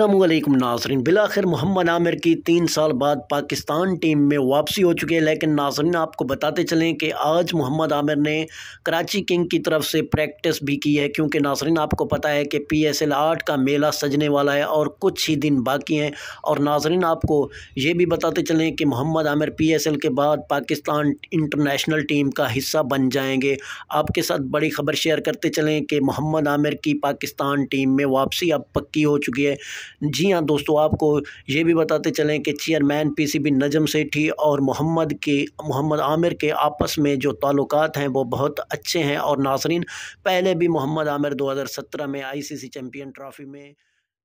अल्लाम नासरीन बिलाखिर मोहम्मद आमिर की तीन साल बाद पाकिस्तान टीम में वापसी हो चुकी है लेकिन नासरीन आपको बताते चलें कि आज मोहम्मद आमिर ने कराची किंग की तरफ से प्रैक्टिस भी की है क्योंकि नासरीन आपको पता है कि पी एस एल आठ का मेला सजने वाला है और कुछ ही दिन बाकी हैं और नासरीन आपको ये भी बताते चलें कि Mohammad Aamir P S L के बाद पाकिस्तान इंटरनेशनल टीम का हिस्सा बन जाएंगे आपके साथ बड़ी खबर शेयर करते चलें कि मोहम्मद आमिर की पाकिस्तान टीम में वापसी अब पक्की हो चुकी है जी हाँ दोस्तों आपको ये भी बताते चलें कि चेयरमैन पीसीबी नजम सेठी और मोहम्मद के मोहम्मद आमिर के आपस में जो ताल्लुक हैं वो बहुत अच्छे हैं और नासरीन पहले भी मोहम्मद आमिर 2017 में आईसीसी चैंपियन ट्रॉफी में